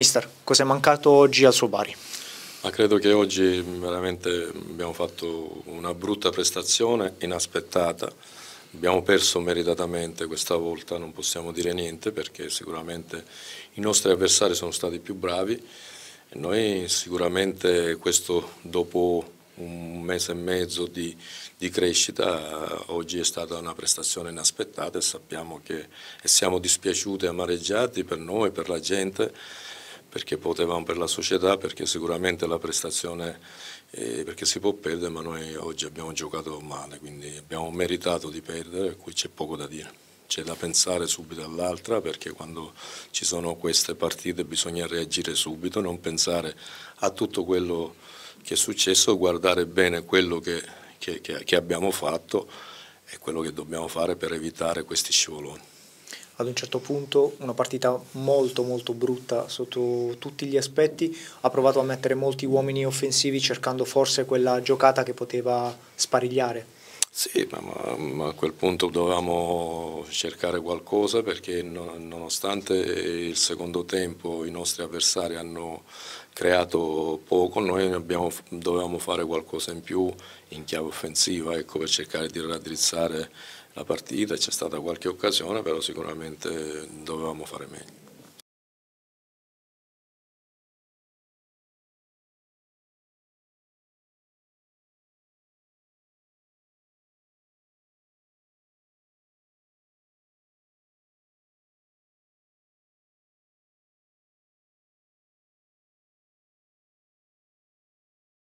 Mister, cosa è mancato oggi al suo Bari? Ma credo che oggi mm, veramente abbiamo fatto una brutta prestazione, inaspettata. Abbiamo perso meritatamente questa volta, non possiamo dire niente perché sicuramente i nostri avversari sono stati più bravi. E noi sicuramente questo dopo un mese e mezzo di, di, crescita, oggi è stata una prestazione inaspettata e sappiamo che e siamo dispiaciuti e amareggiati per noi, per la gente perché potevamo per la società, perché sicuramente la prestazione, eh, perché si può perdere, ma noi oggi abbiamo giocato male, quindi abbiamo meritato di perdere, qui c'è poco da dire. C'è da pensare subito all'altra perché quando ci sono queste partite bisogna reagire subito, non pensare a tutto quello che è successo, guardare bene quello che, che, che abbiamo fatto e quello che dobbiamo fare per evitare questi scivoloni ad un certo punto una partita molto molto brutta sotto tutti gli aspetti, ha provato a mettere molti uomini offensivi cercando forse quella giocata che poteva sparigliare sì, ma, ma, a quel punto dovevamo cercare qualcosa perché no, nonostante il secondo tempo i nostri avversari hanno creato poco, noi abbiamo, dovevamo fare qualcosa in più in chiave offensiva ecco, per cercare di raddrizzare la partita, c'è stata qualche occasione, però sicuramente dovevamo fare meglio.